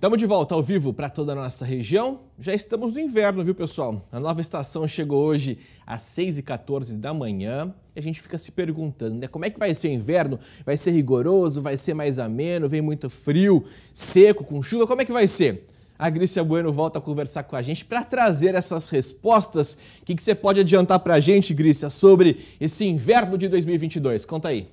Estamos de volta ao vivo para toda a nossa região. Já estamos no inverno, viu, pessoal? A nova estação chegou hoje às 6h14 da manhã. E a gente fica se perguntando, né? Como é que vai ser o inverno? Vai ser rigoroso? Vai ser mais ameno? Vem muito frio? Seco? Com chuva? Como é que vai ser? A Grícia Bueno volta a conversar com a gente para trazer essas respostas. O que, que você pode adiantar para a gente, Grícia, sobre esse inverno de 2022? Conta aí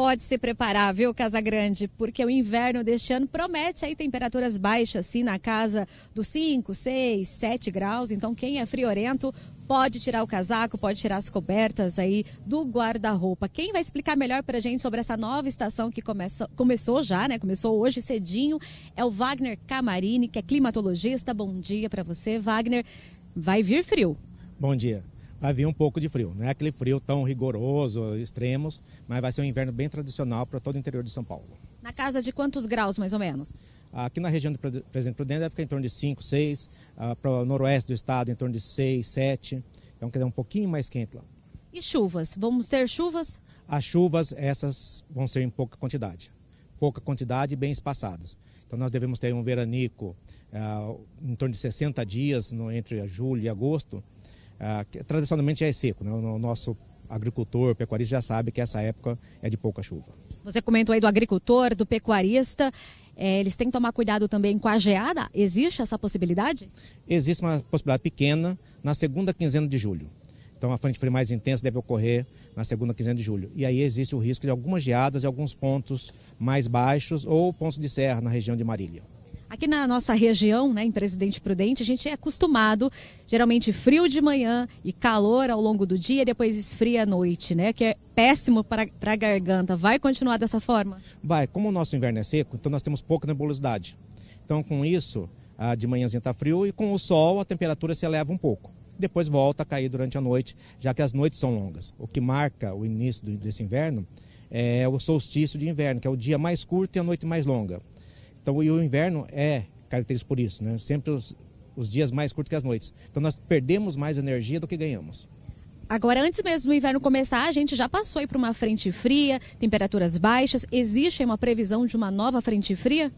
pode se preparar, viu, Casa Grande? Porque o inverno deste ano promete aí temperaturas baixas, sim, na casa dos 5, 6, 7 graus. Então, quem é friorento pode tirar o casaco, pode tirar as cobertas aí do guarda-roupa. Quem vai explicar melhor para a gente sobre essa nova estação que começa, começou já, né? Começou hoje cedinho, é o Wagner Camarini, que é climatologista. Bom dia para você, Wagner. Vai vir frio. Bom dia vai vir um pouco de frio. Não é aquele frio tão rigoroso, extremos, mas vai ser um inverno bem tradicional para todo o interior de São Paulo. Na casa de quantos graus, mais ou menos? Aqui na região do Presidente Prudente deve ficar em torno de 5, 6. Uh, para o noroeste do estado, em torno de 6, 7. Então, quer dizer um pouquinho mais quente lá. E chuvas? Vamos ter chuvas? As chuvas, essas vão ser em pouca quantidade. Pouca quantidade e bem espaçadas. Então, nós devemos ter um veranico uh, em torno de 60 dias no, entre julho e agosto. Ah, que, tradicionalmente já é seco, né? o nosso agricultor, pecuarista já sabe que essa época é de pouca chuva. Você comentou aí do agricultor, do pecuarista. É, eles têm que tomar cuidado também com a geada? Existe essa possibilidade? Existe uma possibilidade pequena na segunda quinzena de julho. Então a frente fria mais intensa deve ocorrer na segunda quinzena de julho. E aí existe o risco de algumas geadas em alguns pontos mais baixos ou pontos de serra na região de Marília. Aqui na nossa região, né, em Presidente Prudente, a gente é acostumado, geralmente frio de manhã e calor ao longo do dia, e depois esfria à noite, né? Que é péssimo para a garganta. Vai continuar dessa forma? Vai. Como o nosso inverno é seco, então nós temos pouca nebulosidade. Então, com isso, a de manhãzinha está frio e com o sol a temperatura se eleva um pouco depois volta a cair durante a noite, já que as noites são longas. O que marca o início desse inverno é o solstício de inverno, que é o dia mais curto e a noite mais longa. Então, e o inverno é caracterizado por isso, né? Sempre os, os dias mais curtos que as noites. Então, nós perdemos mais energia do que ganhamos. Agora, antes mesmo do inverno começar, a gente já passou aí para uma frente fria, temperaturas baixas. Existe uma previsão de uma nova frente fria?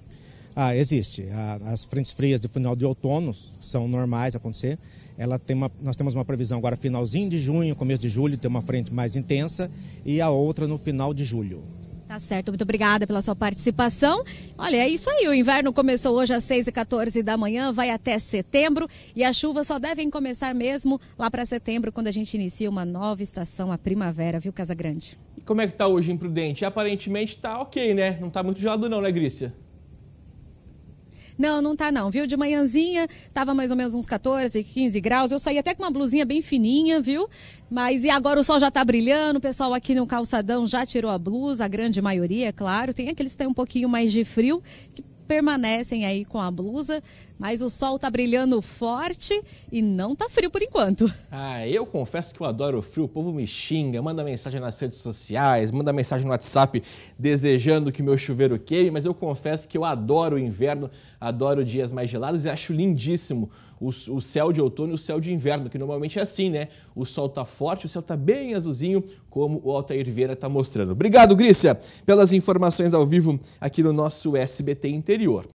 Ah, existe. as frentes frias de final de outono são normais acontecer. Ela tem uma, nós temos uma previsão agora finalzinho de junho, começo de julho, tem uma frente mais intensa e a outra no final de julho. Tá certo, muito obrigada pela sua participação. Olha, é isso aí. O inverno começou hoje às 6h14 da manhã, vai até setembro e as chuvas só devem começar mesmo lá para setembro, quando a gente inicia uma nova estação, a primavera, viu, Casa Grande? E como é que tá hoje imprudente Aparentemente tá ok, né? Não tá muito gelado não, né, Grícia? Não, não tá não, viu? De manhãzinha tava mais ou menos uns 14, 15 graus. Eu saí até com uma blusinha bem fininha, viu? Mas e agora o sol já tá brilhando, o pessoal aqui no calçadão já tirou a blusa, a grande maioria, é claro. Tem aqueles que têm um pouquinho mais de frio, que permanecem aí com a blusa, mas o sol tá brilhando forte e não tá frio por enquanto. Ah, eu confesso que eu adoro o frio, o povo me xinga, manda mensagem nas redes sociais, manda mensagem no WhatsApp desejando que meu chuveiro queime, mas eu confesso que eu adoro o inverno, adoro dias mais gelados e acho lindíssimo o, céu de outono e o céu de inverno, que normalmente é assim, né? O sol tá forte, o céu tá bem azulzinho, como o Altair Vieira tá mostrando. Obrigado, Grícia, pelas informações ao vivo aqui no nosso SBT Interior anterior.